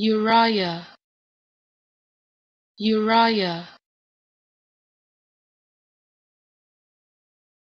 uriah Uriah.